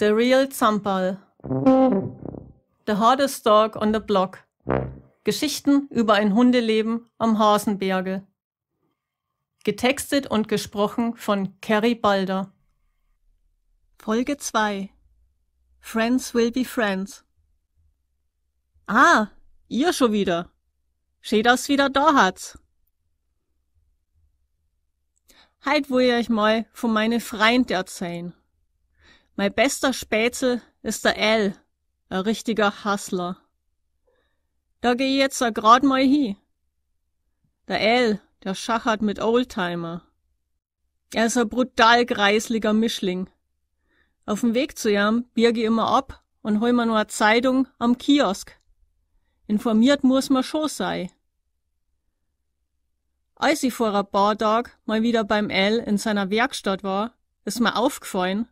The Real Zampal. The Hardest Dog on the Block. Geschichten über ein Hundeleben am Hasenberge. Getextet und gesprochen von Kerry Balder. Folge 2 Friends will be friends. Ah, ihr schon wieder. Schön, dass wieder da hat's. Heit halt, will ich mal von meine Freund erzählen. Mei bester Spätzl ist der L, a richtiger Hassler. Da geh jetzt a grad mal hin. Der L, der schachert mit Oldtimer. Er is a brutal greisliger Mischling. Auf'm Weg zu ihm birge immer ab und hol mir nur a Zeitung am Kiosk. Informiert muss man schon sei. Als ich vor a paar Tag mal wieder beim L in seiner Werkstatt war, ist mir aufgefallen,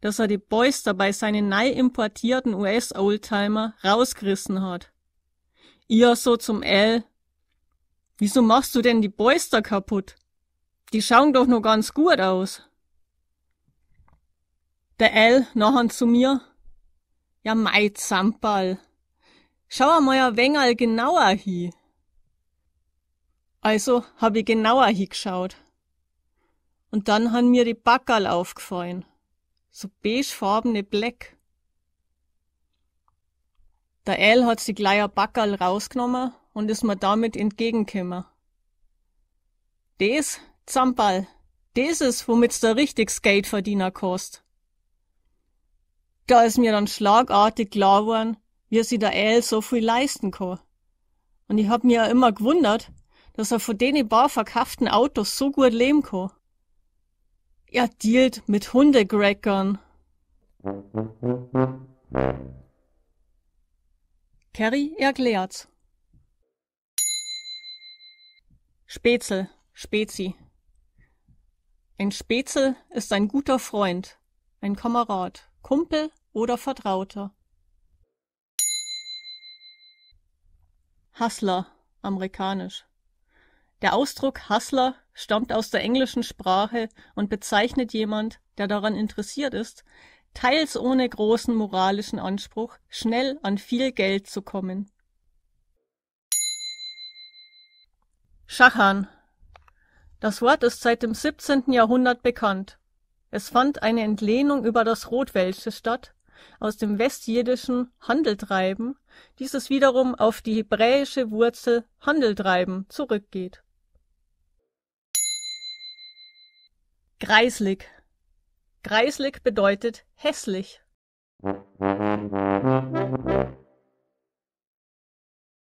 dass er die Polster bei seinen neu importierten US-Oldtimer rausgerissen hat. Ihr so zum L. Wieso machst du denn die Polster kaputt? Die schauen doch nur ganz gut aus. Der L nachher zu mir. Ja, mei Zampal. Schau mal ja Wengerl genauer hi. Also hab ich genauer hingeschaut. Und dann han mir die Backerl aufgefallen so beigefarbene Bleck. Der El hat sie gleich ein Backerl rausgenommen und ist mir damit entgegengekommen. Des, Zampal, des is, womit's der richtig Skate verdiener kost. Da ist mir dann schlagartig klar worden, wie sie der El so viel leisten kann. Und ich hab mir ja immer gewundert, dass er von denen paar verkauften Autos so gut leben kann. Er dealt mit Hundegreckern. Kerry erklärt's. Spätzle, Spezi. Ein Spätzle ist ein guter Freund, ein Kamerad, Kumpel oder Vertrauter. Hustler, amerikanisch. Der Ausdruck Hustler stammt aus der englischen Sprache und bezeichnet jemand, der daran interessiert ist, teils ohne großen moralischen Anspruch, schnell an viel Geld zu kommen. Schachan Das Wort ist seit dem 17. Jahrhundert bekannt. Es fand eine Entlehnung über das Rotwelsche statt, aus dem westjiddischen Handeltreiben, dieses wiederum auf die hebräische Wurzel Handeltreiben zurückgeht Greislig. Greislig bedeutet hässlich.